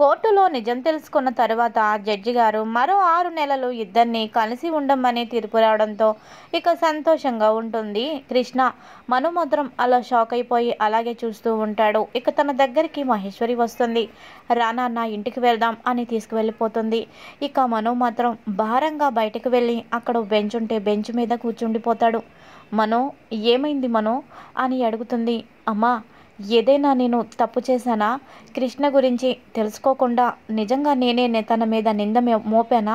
కోర్టులో నిజం తెలుసుకున్న తర్వాత జడ్జి గారు మరో ఆరు నెలలు ఇద్దరిని కలిసి ఉండమని తీర్పు రావడంతో ఇక సంతోషంగా ఉంటుంది కృష్ణ మను మాత్రం అలా షాక్ అయిపోయి అలాగే చూస్తూ ఉంటాడు ఇక తన దగ్గరికి మహేశ్వరి వస్తుంది రానా నా ఇంటికి వెళ్దాం అని తీసుకువెళ్ళిపోతుంది ఇక మను మాత్రం భారంగా బయటకు వెళ్ళి అక్కడ బెంచ్ ఉంటే బెంచ్ మీద కూర్చుండిపోతాడు మనో ఏమైంది మనో అని అడుగుతుంది అమ్మా ఏదైనా నేను తప్పు చేశానా కృష్ణ గురించి తెలుసుకోకుండా నిజంగా నేనే తన మీద నింద మోపానా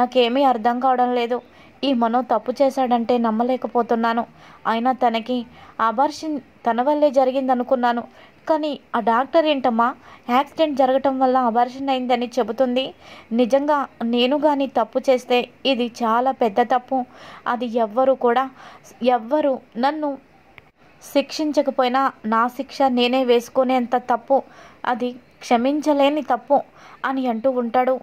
నాకేమీ అర్థం కావడం లేదు ఈ మనో తప్పు చేశాడంటే నమ్మలేకపోతున్నాను అయినా తనకి అబార్షన్ తన వల్లే జరిగిందనుకున్నాను కానీ ఆ డాక్టర్ ఏంటమ్మా యాక్సిడెంట్ జరగటం వల్ల అబార్షన్ అయిందని చెబుతుంది నిజంగా నేను కానీ తప్పు చేస్తే ఇది చాలా పెద్ద తప్పు అది ఎవ్వరు కూడా ఎవ్వరు నన్ను శిక్షించకపోయినా నా శిక్ష నేనే వేసుకునేంత తప్పు అది క్షమించలేని తప్పు అని అంటూ ఉంటాడు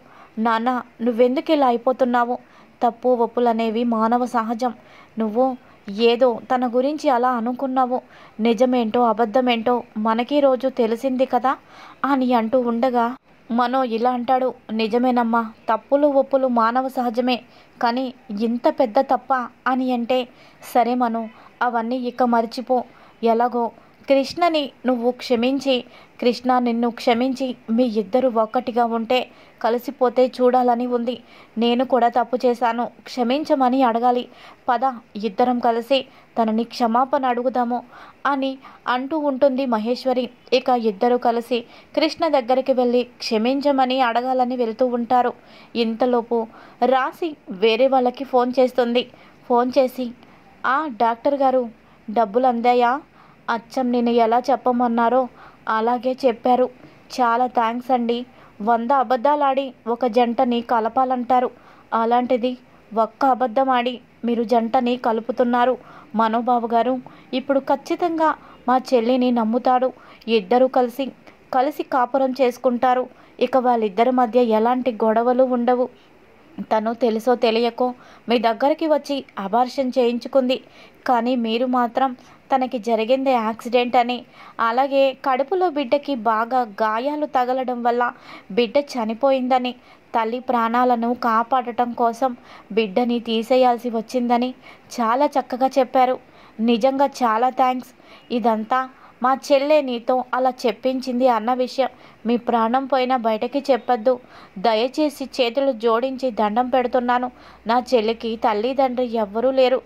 నాన్న నువ్వెందుకు ఇలా అయిపోతున్నావు తప్పు ఒప్పులనేవి మానవ సహజం నువ్వు ఏదో తన గురించి అలా అనుకున్నావు నిజమేంటో అబద్ధమేంటో మనకి రోజు తెలిసింది కదా అని అంటూ ఉండగా మనో ఇలా అంటాడు నిజమేనమ్మా తప్పులు ఒప్పులు మానవ సహజమే కానీ ఇంత పెద్ద తప్ప అని అంటే సరే మనో అవన్నీ ఇక మర్చిపో ఎలాగో కృష్ణని నువ్వు క్షమించి కృష్ణ నిన్ను క్షమించి మీ ఇద్దరు ఒక్కటిగా ఉంటే కలిసిపోతే చూడాలని ఉంది నేను కూడా తప్పు చేశాను క్షమించమని అడగాలి పద ఇద్దరం కలిసి తనని క్షమాపణ అడుగుదాము అని అంటూ ఉంటుంది మహేశ్వరి ఇక ఇద్దరు కలిసి కృష్ణ దగ్గరికి వెళ్ళి క్షమించమని అడగాలని వెళ్తూ ఉంటారు ఇంతలోపు రాసి వేరే వాళ్ళకి ఫోన్ చేస్తుంది ఫోన్ చేసి ఆ డాక్టర్ గారు డబ్బులు అందాయా అచ్చం నేను ఎలా చెప్పమన్నారో అలాగే చెప్పారు చాలా థ్యాంక్స్ అండి వంద అబద్ధాలాడి ఒక జంటని కలపాలంటారు అలాంటిది ఒక్క అబద్ధం ఆడి మీరు జంటని కలుపుతున్నారు మనోబాబు గారు ఇప్పుడు ఖచ్చితంగా మా చెల్లిని నమ్ముతాడు ఇద్దరూ కలిసి కలిసి కాపురం చేసుకుంటారు ఇక వాళ్ళిద్దరి మధ్య ఎలాంటి గొడవలు ఉండవు తను తెలుసో తెలియకో మీ దగ్గరికి వచ్చి అబార్షన్ చేయించుకుంది కానీ మీరు మాత్రం తనకి జరిగింది యాక్సిడెంట్ అని అలాగే కడుపులో బిడ్డకి బాగా గాయాలు తగలడం వల్ల బిడ్డ చనిపోయిందని తల్లి ప్రాణాలను కాపాడటం కోసం బిడ్డని తీసేయాల్సి వచ్చిందని చాలా చక్కగా చెప్పారు నిజంగా చాలా థ్యాంక్స్ ఇదంతా మా చెల్లె నీతో అలా చెప్పించింది అన్న విషయం మీ ప్రాణం పోయినా బయటకి చెప్పొద్దు దయచేసి చేతులు జోడించి దండం పెడుతున్నాను నా చెల్లికి తల్లిదండ్రి ఎవ్వరూ లేరు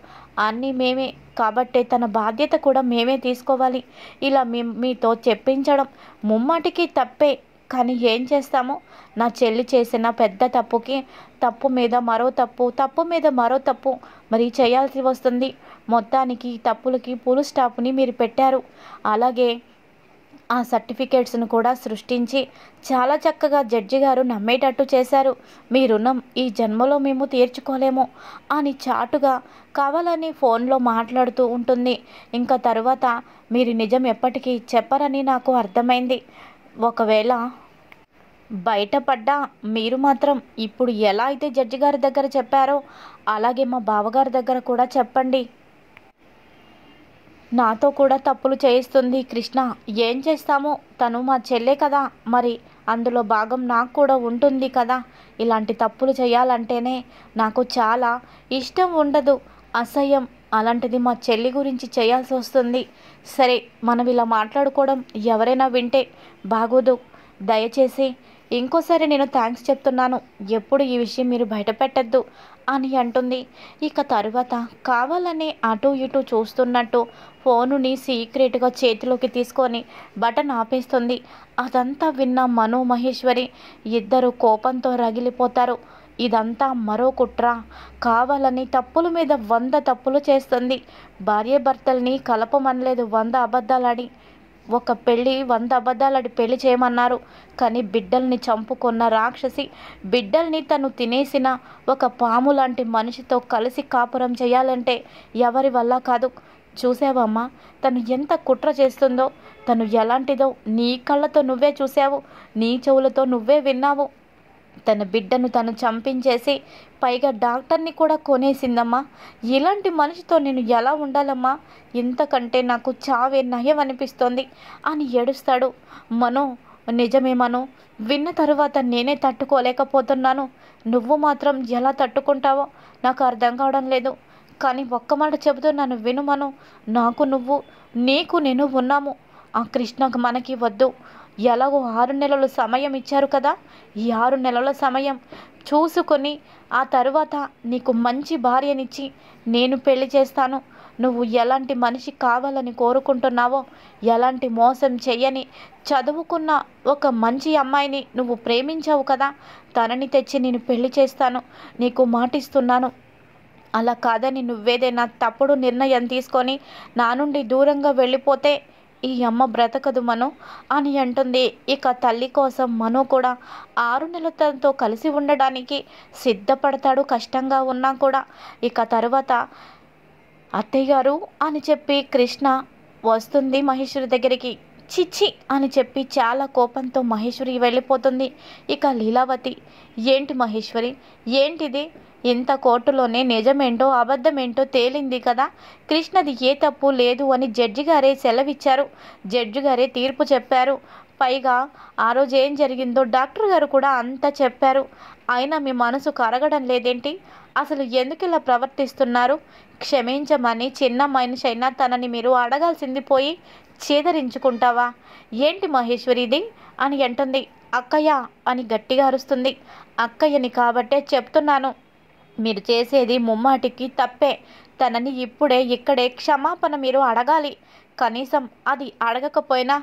అన్నీ మేమే కాబట్టి తన బాధ్యత కూడా మేమే తీసుకోవాలి ఇలా మీ మీతో చెప్పించడం ముమ్మటికి తప్పే కానీ ఏం చేస్తాము నా చెల్లి చేసిన పెద్ద తప్పుకి తప్పు మీద మరో తప్పు తప్పు మీద మరో తప్పు మరి చేయాల్సి వస్తుంది మొత్తానికి తప్పులకి పూలు స్టాప్ని మీరు పెట్టారు అలాగే ఆ సర్టిఫికేట్స్ను కూడా సృష్టించి చాలా చక్కగా జడ్జి గారు నమ్మేటట్టు చేశారు మీ రుణం ఈ జన్మలో మేము తీర్చుకోలేము అని చాటుగా కావాలని ఫోన్లో మాట్లాడుతూ ఉంటుంది ఇంకా తరువాత మీరు నిజం ఎప్పటికీ చెప్పరని నాకు అర్థమైంది ఒకవేళ బయటపడ్డా మీరు మాత్రం ఇప్పుడు ఎలా అయితే జడ్జి గారి దగ్గర చెప్పారో అలాగే మా బావగారి దగ్గర కూడా చెప్పండి నాతో కూడా తప్పులు చేయిస్తుంది కృష్ణ ఏం చేస్తామో తను మా చెల్లే కదా మరి అందులో భాగం నాకు కూడా ఉంటుంది కదా ఇలాంటి తప్పులు చేయాలంటేనే నాకు చాలా ఇష్టం ఉండదు అసహ్యం అలాంటిది మా చెల్లి గురించి చేయాల్సి వస్తుంది సరే మనం ఇలా మాట్లాడుకోవడం ఎవరైనా వింటే బాగోదు దయచేసి ఇంకోసారి నేను థ్యాంక్స్ చెప్తున్నాను ఎప్పుడు ఈ విషయం మీరు బయటపెట్టద్దు అని అంటుంది ఇక తరువాత కావాలని అటు ఇటు చూస్తున్నట్టు ఫోనుని సీక్రెట్గా చేతిలోకి తీసుకొని బటన్ ఆపేస్తుంది అదంతా విన్న మనో మహేశ్వరి ఇద్దరు కోపంతో రగిలిపోతారు ఇదంతా మరో కుట్ర కావాలని తప్పుల మీద వంద తప్పులు చేస్తుంది భార్య భర్తల్ని కలపమనలేదు వంద అబద్ధాలని ఒక పెళ్ళి వంద అబద్ధాలాడి పెళ్లి చేయమన్నారు కానీ బిడ్డల్ని చంపుకున్న రాక్షసి బిడ్డల్ని తను తినేసిన ఒక పాము లాంటి మనిషితో కలిసి కాపురం చేయాలంటే ఎవరి వల్ల కాదు చూసావమ్మా తను ఎంత కుట్ర చేస్తుందో తను ఎలాంటిదో నీ కళ్ళతో నువ్వే చూసావు నీ చెవులతో నువ్వే విన్నావు తన బిడ్డను తను చంపించేసి పైగా డాక్టర్ని కూడా కొనేసిందమ్మా ఇలాంటి మనిషితో నేను ఎలా ఉండాలమ్మా ఇంతకంటే నాకు చావే నయం అనిపిస్తోంది అని ఏడుస్తాడు మనో నిజమే మనో విన్న తరువాత నేనే తట్టుకోలేకపోతున్నాను నువ్వు మాత్రం ఎలా తట్టుకుంటావో నాకు అర్థం కావడం లేదు కానీ ఒక్క మాట చెబుతున్నాను విను మనో నాకు నువ్వు నీకు నేను ఉన్నాము ఆ కృష్ణకు మనకి వద్దు ఎలాగో ఆరు నెలలు సమయం ఇచ్చారు కదా ఈ ఆరు నెలల సమయం చూసుకొని ఆ తర్వాత నీకు మంచి భార్యనిచ్చి నేను పెళ్లి చేస్తాను నువ్వు ఎలాంటి మనిషి కావాలని కోరుకుంటున్నావో ఎలాంటి మోసం చెయ్యని చదువుకున్న ఒక మంచి అమ్మాయిని నువ్వు ప్రేమించావు కదా తనని తెచ్చి నేను పెళ్లి చేస్తాను నీకు మాటిస్తున్నాను అలా కాదని నువ్వేదైనా తప్పుడు నిర్ణయం తీసుకొని నా నుండి దూరంగా వెళ్ళిపోతే ఈ అమ్మ బ్రతకదు మను అని అంటుంది ఇక తల్లి కోసం మను కూడా ఆరు నెలల తనతో కలిసి ఉండడానికి సిద్ధపడతాడు కష్టంగా ఉన్నా కూడా ఇక తర్వాత అత్తయ్య గారు అని చెప్పి కృష్ణ వస్తుంది మహేశ్వరి దగ్గరికి చిచ్చి అని చెప్పి చాలా కోపంతో మహేశ్వరి వెళ్ళిపోతుంది ఇక లీలావతి ఏంటి మహేశ్వరి ఏంటిది ఇంత కోర్టులోనే నిజమేంటో అబద్ధమేంటో తేలింది కదా కృష్ణది ఏ తప్పు లేదు అని జడ్జి గారే సెలవిచ్చారు జడ్జి గారే తీర్పు చెప్పారు పైగా ఆ రోజు ఏం జరిగిందో డాక్టర్ గారు కూడా అంతా చెప్పారు అయినా మీ మనసు కరగడం లేదేంటి అసలు ఎందుకు ఇలా ప్రవర్తిస్తున్నారు క్షమించమని చిన్న మనిషి అయినా తనని మీరు అడగాల్సింది పోయి చేదరించుకుంటావా ఏంటి మహేశ్వరిది అని అంటుంది అక్కయ్య అని గట్టిగా అరుస్తుంది అక్కయ్యని కాబట్టే చెప్తున్నాను మీరు చేసేది ముమ్మాటికి తప్పే తనని ఇప్పుడే ఇక్కడే క్షమాపణ మీరు అడగాలి కనీసం అది అడగకపోయినా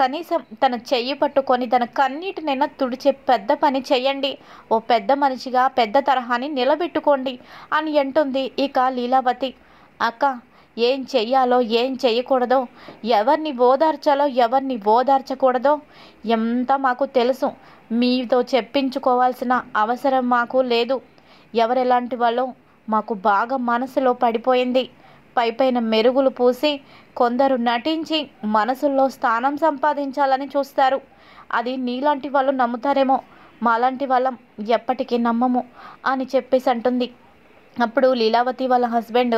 కనీసం తన చెయ్యి పట్టుకొని తన కన్నీటినైనా తుడిచే పెద్ద పని చేయండి ఓ పెద్ద మనిషిగా పెద్ద తరహాని నిలబెట్టుకోండి అని అంటుంది ఇక లీలావతి అక్క ఏం చెయ్యాలో ఏం చేయకూడదో ఎవరిని ఓదార్చాలో ఎవరిని ఓదార్చకూడదో ఎంత మాకు తెలుసు మీతో చెప్పించుకోవాల్సిన అవసరం మాకు లేదు ఎవరెలాంటి వాళ్ళో మాకు బాగా మనసులో పడిపోయింది పైపైన మెరుగులు పూసి కొందరు నటించి మనసుల్లో స్థానం సంపాదించాలని చూస్తారు అది నీలాంటి వాళ్ళు నమ్ముతారేమో మాలాంటి వాళ్ళం ఎప్పటికీ నమ్మము అని చెప్పేసి అంటుంది అప్పుడు లీలావతి వాళ్ళ హస్బెండ్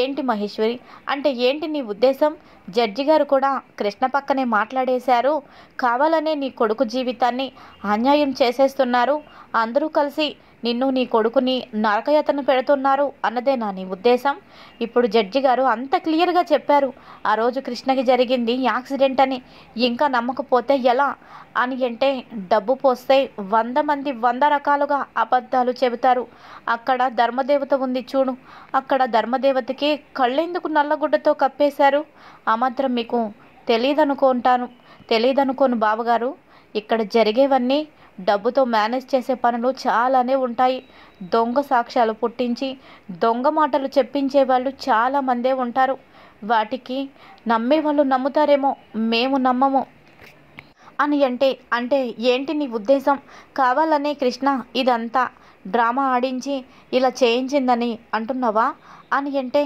ఏంటి మహేశ్వరి అంటే ఏంటి నీ ఉద్దేశం జడ్జి గారు కూడా కృష్ణ పక్కనే మాట్లాడేశారు కావాలనే నీ కొడుకు జీవితాన్ని అన్యాయం చేసేస్తున్నారు అందరూ కలిసి నిన్ను నీ కొడుకుని నరకయతను పెడుతున్నారు అన్నదే నా నీ ఉద్దేశం ఇప్పుడు జడ్జి గారు అంత క్లియర్గా చెప్పారు ఆ రోజు కృష్ణకి జరిగింది యాక్సిడెంట్ అని ఇంకా నమ్మకపోతే ఎలా అని అంటే డబ్బు పోస్తే వంద మంది వంద రకాలుగా అబద్ధాలు చెబుతారు అక్కడ ధర్మదేవత ఉంది చూడు అక్కడ ధర్మదేవతకి కళ్ళెందుకు నల్లగుడ్డతో కప్పేశారు ఆ మాత్రం మీకు తెలియదనుకుంటాను తెలియదనుకోను బావగారు ఇక్కడ జరిగేవన్నీ డబ్బుతో మేనేజ్ చేసే పనులు చాలానే ఉంటాయి దొంగ సాక్ష్యాలు పుట్టించి దొంగ మాటలు చెప్పించే వాళ్ళు చాలామందే ఉంటారు వాటికి నమ్మే వాళ్ళు నమ్ముతారేమో మేము నమ్మము అని అంటే అంటే ఏంటి నీ ఉద్దేశం కావాలనే కృష్ణ ఇదంతా డ్రామా ఆడించి ఇలా చేయించిందని అంటున్నావా అని అంటే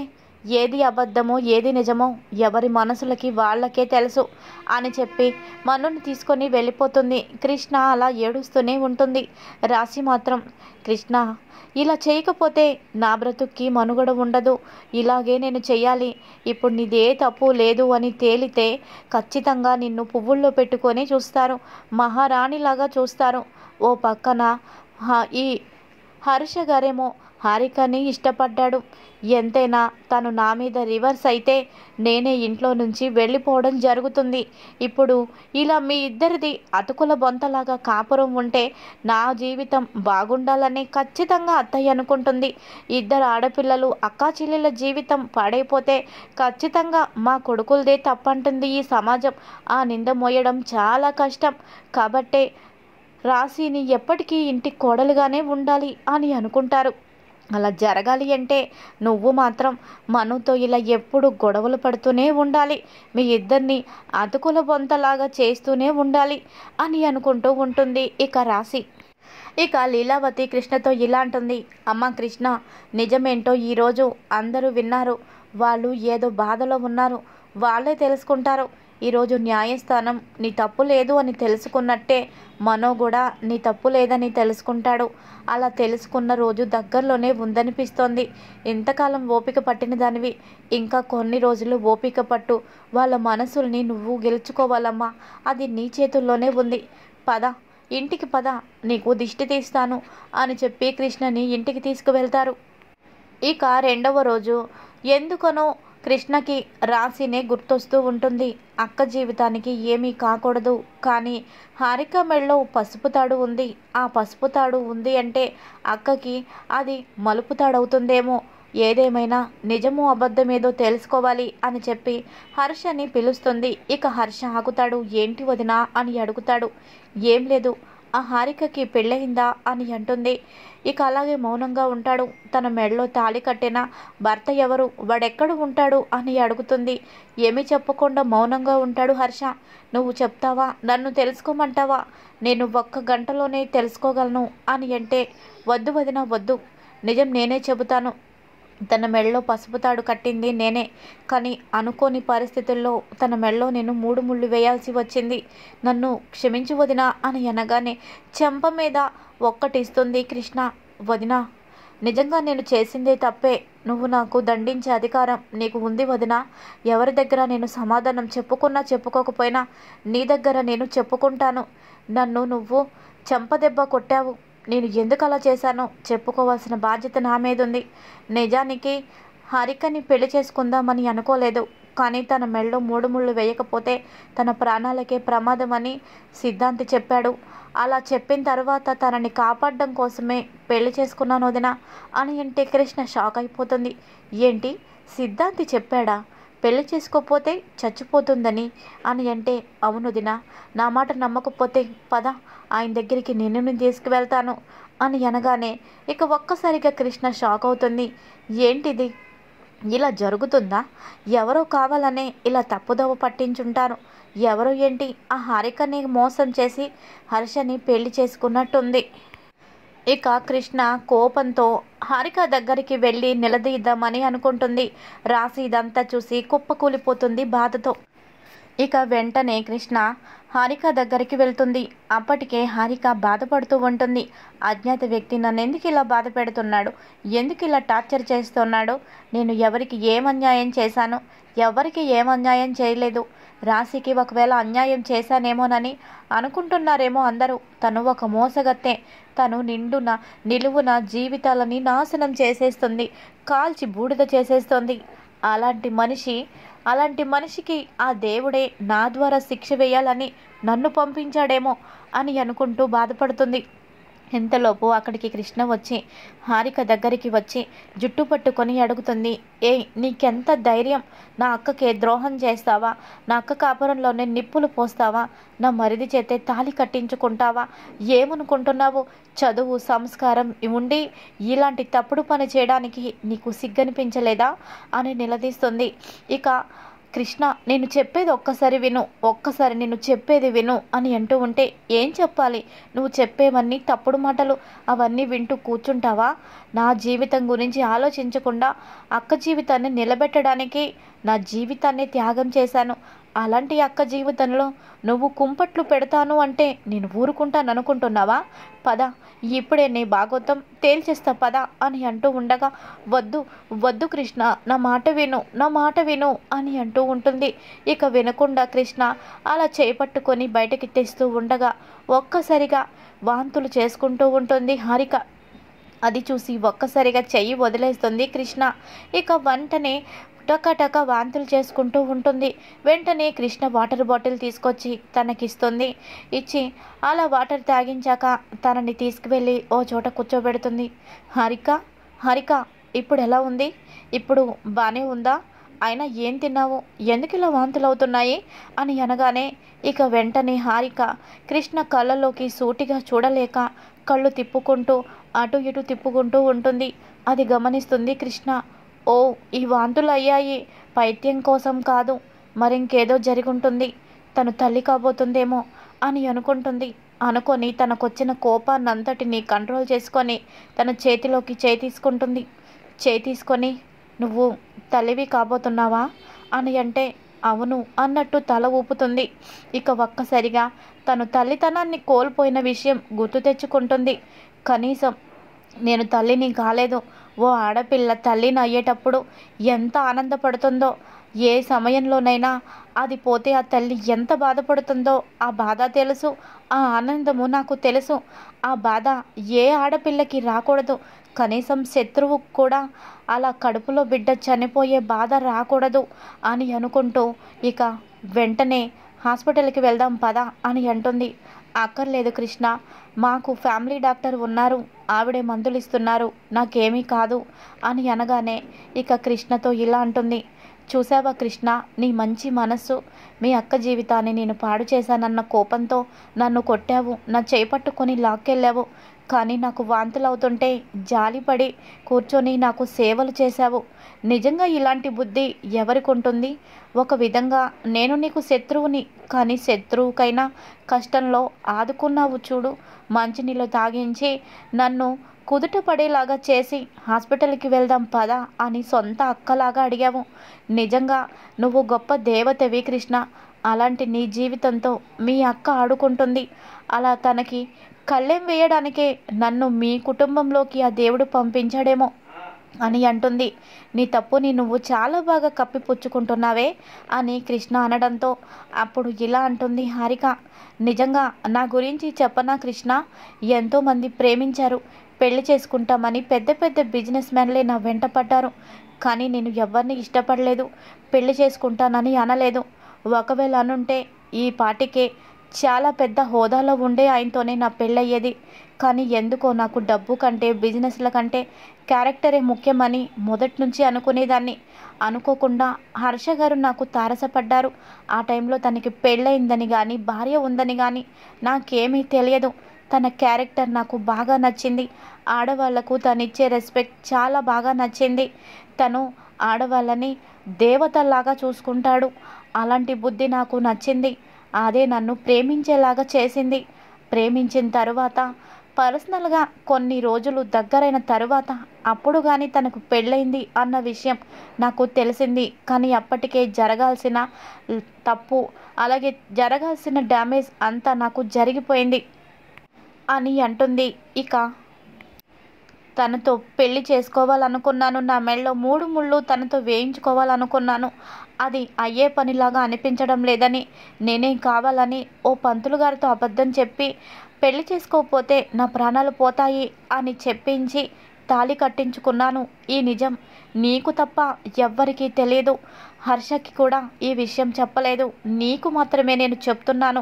ఏది అబద్ధమో ఏది నిజమో ఎవరి మనసులకి వాళ్ళకే తెలుసు అని చెప్పి మనుని తీసుకొని వెళ్ళిపోతుంది కృష్ణ అలా ఏడుస్తూనే ఉంటుంది రాశి మాత్రం కృష్ణ ఇలా చేయకపోతే నా బ్రతుక్కి మనుగడ ఉండదు ఇలాగే నేను చేయాలి ఇప్పుడు నీదే తప్పు లేదు అని తేలితే ఖచ్చితంగా నిన్ను పువ్వుల్లో పెట్టుకొని చూస్తారు మహారాణిలాగా చూస్తారు ఓ పక్కన ఈ హర్ష గారేమో హారికని ఇష్టపడ్డాడు ఎంతైనా తను నా మీద రివర్స్ అయితే నేనే ఇంట్లో నుంచి వెళ్ళిపోవడం జరుగుతుంది ఇప్పుడు ఇలా మీ ఇద్దరిది అతుకుల బొంతలాగా కాపురం ఉంటే నా జీవితం బాగుండాలని ఖచ్చితంగా అత్తయ్య అనుకుంటుంది ఇద్దరు ఆడపిల్లలు అక్కా చెల్లెల జీవితం పాడైపోతే ఖచ్చితంగా మా కొడుకులదే తప్పంటుంది ఈ సమాజం ఆ నింద మోయడం చాలా కష్టం కాబట్టే రాశిని ఎప్పటికీ ఇంటి కోడలుగానే ఉండాలి అని అనుకుంటారు అలా జరగాలి అంటే నువ్వు మాత్రం మనుతో ఇలా ఎప్పుడు గొడవలు పడుతూనే ఉండాలి మీ ఇద్దరిని అతుకుల బొంతలాగా చేస్తూనే ఉండాలి అని అనుకుంటూ ఉంటుంది ఇక రాశి ఇక లీలావతి కృష్ణతో ఇలా అంటుంది అమ్మ కృష్ణ నిజమేంటో ఈరోజు అందరూ విన్నారు వాళ్ళు ఏదో బాధలో ఉన్నారు వాళ్ళే తెలుసుకుంటారు ఈరోజు న్యాయస్థానం నీ తప్పు లేదు అని తెలుసుకున్నట్టే మనో కూడా నీ తప్పు లేదని తెలుసుకుంటాడు అలా తెలుసుకున్న రోజు దగ్గరలోనే ఉందనిపిస్తోంది ఇంతకాలం ఓపిక పట్టిన దానివి ఇంకా కొన్ని రోజులు ఓపిక పట్టు వాళ్ళ మనసుల్ని నువ్వు గెలుచుకోవాలమ్మా అది నీ చేతుల్లోనే ఉంది పద ఇంటికి పద నీకు దిష్టి తీస్తాను అని చెప్పి కృష్ణని ఇంటికి తీసుకువెళ్తారు ఇక రెండవ రోజు ఎందుకనో కృష్ణకి రాశినే గుర్తొస్తూ ఉంటుంది అక్క జీవితానికి ఏమీ కాకూడదు కానీ హారిక మెళ్ళో పసుపు తాడు ఉంది ఆ పసుపు తాడు ఉంది అంటే అక్కకి అది మలుపు తాడవుతుందేమో ఏదేమైనా నిజము అబద్ధమేదో తెలుసుకోవాలి అని చెప్పి హర్షని పిలుస్తుంది ఇక హర్ష ఆగుతాడు ఏంటి వదినా అని అడుగుతాడు ఏం లేదు ఆ హారికకి పెళ్ళయిందా అని అంటుంది ఇక అలాగే మౌనంగా ఉంటాడు తన మెడలో తాళి కట్టిన భర్త ఎవరు వాడెక్కడ ఉంటాడు అని అడుగుతుంది ఏమీ చెప్పకుండా మౌనంగా ఉంటాడు హర్ష నువ్వు చెప్తావా నన్ను తెలుసుకోమంటావా నేను ఒక్క గంటలోనే తెలుసుకోగలను అని అంటే వద్దు వదిన వద్దు నిజం నేనే చెబుతాను తన మెడలో పసుపు తాడు కట్టింది నేనే కానీ అనుకోని పరిస్థితుల్లో తన మెడలో నేను మూడు ముళ్ళు వేయాల్సి వచ్చింది నన్ను క్షమించి వదిన అని అనగానే చెంప మీద ఒక్కటిస్తుంది కృష్ణ వదిన నిజంగా నేను చేసిందే తప్పే నువ్వు నాకు దండించే అధికారం నీకు ఉంది వదిన ఎవరి దగ్గర నేను సమాధానం చెప్పుకున్నా చెప్పుకోకపోయినా నీ దగ్గర నేను చెప్పుకుంటాను నన్ను నువ్వు చెంపదెబ్బ కొట్టావు నేను ఎందుకు అలా చేశానో చెప్పుకోవాల్సిన బాధ్యత నా మీద ఉంది నిజానికి హరికని పెళ్లి చేసుకుందామని అనుకోలేదు కానీ తన మెళ్ళో మూడు ముళ్ళు వేయకపోతే తన ప్రాణాలకే ప్రమాదం అని సిద్ధాంతి చెప్పాడు అలా చెప్పిన తర్వాత తనని కాపాడడం కోసమే పెళ్లి చేసుకున్నాను వదిన అని అంటే కృష్ణ షాక్ అయిపోతుంది ఏంటి సిద్ధాంతి చెప్పాడా పెళ్లి చేసుకోపోతే చచ్చిపోతుందని అని అంటే అవును దిన నా మాట నమ్మకపోతే పద ఆయన దగ్గరికి నేను తీసుకువెళ్తాను అని అనగానే ఇక ఒక్కసారిగా కృష్ణ షాక్ అవుతుంది ఏంటిది ఇలా జరుగుతుందా ఎవరో కావాలనే ఇలా తప్పుదవ పట్టించుంటారు ఎవరో ఏంటి ఆ హారికని మోసం చేసి హర్షని పెళ్లి చేసుకున్నట్టుంది ఇక కృష్ణ కోపంతో హారిక దగ్గరికి వెళ్ళి నిలదీద్దామని అనుకుంటుంది రాసి ఇదంతా చూసి కుప్పకూలిపోతుంది బాధతో ఇక వెంటనే కృష్ణ హారిక దగ్గరికి వెళ్తుంది అప్పటికే హారిక బాధపడుతూ ఉంటుంది అజ్ఞాత వ్యక్తి నన్ను ఎందుకు ఇలా బాధ పెడుతున్నాడు ఎందుకు ఇలా టార్చర్ చేస్తున్నాడు నేను ఎవరికి ఏం అన్యాయం చేశాను ఎవరికి ఏం అన్యాయం చేయలేదు రాశికి ఒకవేళ అన్యాయం చేశానేమోనని అనుకుంటున్నారేమో అందరూ తను ఒక మోసగత్తే తను నిండున నిలువున జీవితాలని నాశనం చేసేస్తుంది కాల్చి బూడిద చేసేస్తుంది అలాంటి మనిషి అలాంటి మనిషికి ఆ దేవుడే నా ద్వారా శిక్ష వేయాలని నన్ను పంపించాడేమో అని అనుకుంటూ బాధపడుతుంది ఇంతలోపు అక్కడికి కృష్ణ వచ్చి హారిక దగ్గరికి వచ్చి జుట్టు పట్టుకొని అడుగుతుంది ఏ నీకెంత ధైర్యం నా అక్కకే ద్రోహం చేస్తావా నా అక్క కాపురంలోనే నిప్పులు పోస్తావా నా మరిది చేతే తాలి కట్టించుకుంటావా ఏమనుకుంటున్నావు చదువు సంస్కారం ఉండి ఇలాంటి తప్పుడు పని చేయడానికి నీకు సిగ్గనిపించలేదా అని నిలదీస్తుంది ఇక కృష్ణ నేను చెప్పేది ఒక్కసారి విను ఒక్కసారి నేను చెప్పేది విను అని అంటూ ఉంటే ఏం చెప్పాలి నువ్వు చెప్పేవన్నీ తప్పుడు మాటలు అవన్నీ వింటూ కూర్చుంటావా నా జీవితం గురించి ఆలోచించకుండా అక్క జీవితాన్ని నిలబెట్టడానికి నా జీవితాన్ని త్యాగం చేశాను అలాంటి అక్క జీవితంలో నువ్వు కుంపట్లు పెడతాను అంటే నేను ఊరుకుంటాను అనుకుంటున్నావా పద ఇప్పుడే నీ భాగవతం తేల్చేస్తా పద అని అంటూ ఉండగా వద్దు వద్దు కృష్ణ నా మాట విను నా మాట విను అని అంటూ ఉంటుంది ఇక వినకుండా కృష్ణ అలా చేపట్టుకొని బయటకి తెస్తూ ఉండగా ఒక్కసారిగా వాంతులు చేసుకుంటూ ఉంటుంది హారిక అది చూసి ఒక్కసారిగా చెయ్యి వదిలేస్తుంది కృష్ణ ఇక వెంటనే టకాటక వాంతులు చేసుకుంటూ ఉంటుంది వెంటనే కృష్ణ వాటర్ బాటిల్ తీసుకొచ్చి తనకిస్తుంది ఇచ్చి అలా వాటర్ తాగించాక తనని తీసుకువెళ్ళి ఓ చోట కూర్చోబెడుతుంది హరిక హరిక ఇప్పుడు ఎలా ఉంది ఇప్పుడు బాగానే ఉందా అయినా ఏం తిన్నావు ఎందుకు ఇలా వాంతులు అవుతున్నాయి అని అనగానే ఇక వెంటనే హారిక కృష్ణ కళ్ళలోకి సూటిగా చూడలేక కళ్ళు తిప్పుకుంటూ అటు ఇటు తిప్పుకుంటూ ఉంటుంది అది గమనిస్తుంది కృష్ణ ఓ ఈ వాంతులు అయ్యాయి పైత్యం కోసం కాదు మరింకేదో జరిగుంటుంది తను తల్లి కాబోతుందేమో అని అనుకుంటుంది అనుకొని తనకొచ్చిన కోపాన్నంతటినీ కంట్రోల్ చేసుకొని తన చేతిలోకి చేయి తీసుకుంటుంది చేయి తీసుకొని నువ్వు తల్లివి కాబోతున్నావా అని అంటే అవును అన్నట్టు తల ఊపుతుంది ఇక ఒక్కసారిగా తను తల్లితనాన్ని కోల్పోయిన విషయం గుర్తు తెచ్చుకుంటుంది కనీసం నేను తల్లిని కాలేదు ఓ ఆడపిల్ల తల్లిని అయ్యేటప్పుడు ఎంత ఆనందపడుతుందో ఏ సమయంలోనైనా అది పోతే ఆ తల్లి ఎంత బాధపడుతుందో ఆ బాధ తెలుసు ఆ ఆనందము నాకు తెలుసు ఆ బాధ ఏ ఆడపిల్లకి రాకూడదు కనీసం శత్రువు కూడా అలా కడుపులో బిడ్డ చనిపోయే బాధ రాకూడదు అని అనుకుంటూ ఇక వెంటనే హాస్పిటల్కి వెళ్దాం పద అని అంటుంది అక్కర్లేదు కృష్ణ మాకు ఫ్యామిలీ డాక్టర్ ఉన్నారు ఆవిడే మందులు ఇస్తున్నారు నాకేమీ కాదు అని అనగానే ఇక కృష్ణతో ఇలా అంటుంది చూసావా కృష్ణ నీ మంచి మనస్సు మీ అక్క జీవితాన్ని నేను పాడు చేశానన్న కోపంతో నన్ను కొట్టావు నా చేపట్టుకొని లాక్కెళ్ళావు కానీ నాకు వాంతులు అవుతుంటే జాలిపడి కూర్చొని నాకు సేవలు చేశావు నిజంగా ఇలాంటి బుద్ధి ఎవరికి ఉంటుంది ఒక విధంగా నేను నీకు శత్రువుని కానీ శత్రువుకైనా కష్టంలో ఆదుకున్నావు చూడు మంచినీళ్ళు తాగించి నన్ను కుదుట పడేలాగా చేసి హాస్పిటల్కి వెళ్దాం పద అని సొంత అక్కలాగా అడిగావు నిజంగా నువ్వు గొప్ప దేవతవి కృష్ణ అలాంటి నీ జీవితంతో మీ అక్క ఆడుకుంటుంది అలా తనకి కళ్ళెం వేయడానికే నన్ను మీ కుటుంబంలోకి ఆ దేవుడు పంపించాడేమో అని అంటుంది నీ తప్పుని నువ్వు చాలా బాగా కప్పిపుచ్చుకుంటున్నావే అని కృష్ణ అనడంతో అప్పుడు ఇలా అంటుంది హారిక నిజంగా నా గురించి చెప్పనా కృష్ణ ఎంతోమంది ప్రేమించారు పెళ్లి చేసుకుంటామని పెద్ద పెద్ద బిజినెస్ మ్యాన్లే నా వెంట పడ్డారు కానీ నేను ఎవరిని ఇష్టపడలేదు పెళ్లి చేసుకుంటానని అనలేదు ఒకవేళ అనుంటే ఈ పాటికే చాలా పెద్ద హోదాలో ఉండే ఆయనతోనే నా పెళ్ళయ్యేది కానీ ఎందుకో నాకు డబ్బు కంటే బిజినెస్ల కంటే క్యారెక్టరే ముఖ్యమని మొదటి నుంచి అనుకునేదాన్ని అనుకోకుండా హర్ష గారు నాకు తారసపడ్డారు ఆ టైంలో తనకి పెళ్ళయిందని కానీ భార్య ఉందని కానీ నాకేమీ తెలియదు తన క్యారెక్టర్ నాకు బాగా నచ్చింది ఆడవాళ్లకు తనిచ్చే రెస్పెక్ట్ చాలా బాగా నచ్చింది తను ఆడవాళ్ళని దేవతల్లాగా చూసుకుంటాడు అలాంటి బుద్ధి నాకు నచ్చింది అదే నన్ను ప్రేమించేలాగా చేసింది ప్రేమించిన తరువాత పర్సనల్గా కొన్ని రోజులు దగ్గరైన తరువాత అప్పుడు కానీ తనకు పెళ్ళైంది అన్న విషయం నాకు తెలిసింది కానీ అప్పటికే జరగాల్సిన తప్పు అలాగే జరగాల్సిన డ్యామేజ్ అంతా నాకు జరిగిపోయింది అని అంటుంది ఇక తనతో పెళ్లి చేసుకోవాలనుకున్నాను నా మెళ్ళలో మూడు ముళ్ళు తనతో వేయించుకోవాలనుకున్నాను అది అయ్యే పనిలాగా అనిపించడం లేదని నేనే కావాలని ఓ పంతులు గారితో అబద్ధం చెప్పి పెళ్లి చేసుకోకపోతే నా ప్రాణాలు పోతాయి అని చెప్పించి తాళి కట్టించుకున్నాను ఈ నిజం నీకు తప్ప ఎవ్వరికీ తెలియదు హర్షకి కూడా ఈ విషయం చెప్పలేదు నీకు మాత్రమే నేను చెప్తున్నాను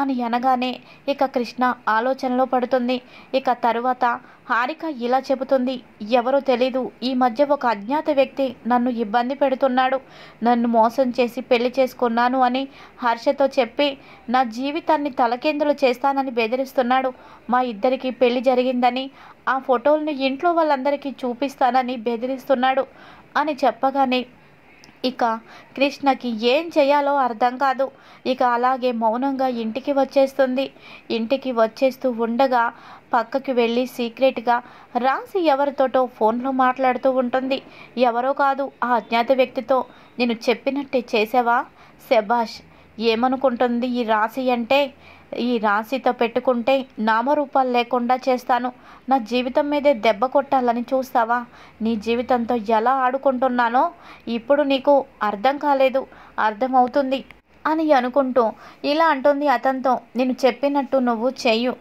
అని అనగానే ఇక కృష్ణ ఆలోచనలో పడుతుంది ఇక తరువాత హారిక ఇలా చెబుతుంది ఎవరో తెలీదు ఈ మధ్య ఒక అజ్ఞాత వ్యక్తి నన్ను ఇబ్బంది పెడుతున్నాడు నన్ను మోసం చేసి పెళ్లి చేసుకున్నాను అని హర్షతో చెప్పి నా జీవితాన్ని తలకేందులు చేస్తానని బెదిరిస్తున్నాడు మా ఇద్దరికి పెళ్లి జరిగిందని ఆ ఫోటోల్ని ఇంట్లో వాళ్ళందరికీ చూపిస్తానని బెదిరిస్తున్నాడు అని చెప్పగానే ఇక కృష్ణకి ఏం చేయాలో అర్థం కాదు ఇక అలాగే మౌనంగా ఇంటికి వచ్చేస్తుంది ఇంటికి వచ్చేస్తూ ఉండగా పక్కకి వెళ్ళి సీక్రెట్గా రాసి ఎవరితోటో ఫోన్లో మాట్లాడుతూ ఉంటుంది ఎవరో కాదు ఆ అజ్ఞాత వ్యక్తితో నేను చెప్పినట్టే చేసావా శబాష్ ఏమనుకుంటుంది ఈ రాశి అంటే ఈ రాశితో పెట్టుకుంటే నామరూపాలు లేకుండా చేస్తాను నా జీవితం మీదే దెబ్బ కొట్టాలని చూస్తావా నీ జీవితంతో ఎలా ఆడుకుంటున్నానో ఇప్పుడు నీకు అర్థం కాలేదు అర్థమవుతుంది అని అనుకుంటూ ఇలా అంటుంది అతనితో నేను చెప్పినట్టు నువ్వు చెయ్యు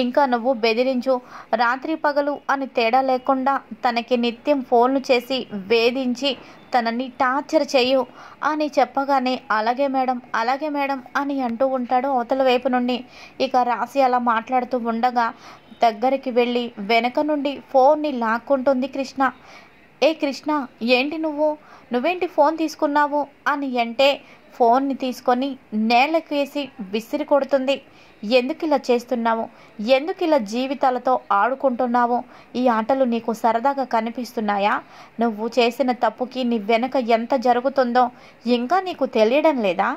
ఇంకా నువ్వు బెదిరించు రాత్రి పగలు అని తేడా లేకుండా తనకి నిత్యం ఫోన్లు చేసి వేధించి తనని టార్చర్ చేయు అని చెప్పగానే అలాగే మేడం అలాగే మేడం అని అంటూ ఉంటాడు అవతల వైపు నుండి ఇక రాసి అలా మాట్లాడుతూ ఉండగా దగ్గరికి వెళ్ళి వెనక నుండి ఫోన్ని లాక్కుంటుంది కృష్ణ ఏ కృష్ణ ఏంటి నువ్వు నువ్వేంటి ఫోన్ తీసుకున్నావు అని అంటే ఫోన్ని తీసుకొని నేలకు వేసి విసిరి కొడుతుంది ఎందుకు ఇలా చేస్తున్నావు ఎందుకు ఇలా జీవితాలతో ఆడుకుంటున్నావు ఈ ఆటలు నీకు సరదాగా కనిపిస్తున్నాయా నువ్వు చేసిన తప్పుకి నీ వెనుక ఎంత జరుగుతుందో ఇంకా నీకు తెలియడం లేదా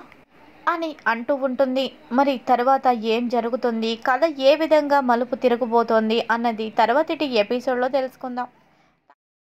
అని అంటూ ఉంటుంది మరి తర్వాత ఏం జరుగుతుంది కథ ఏ విధంగా మలుపు తిరగబోతోంది అన్నది తర్వాతటి ఎపిసోడ్లో తెలుసుకుందాం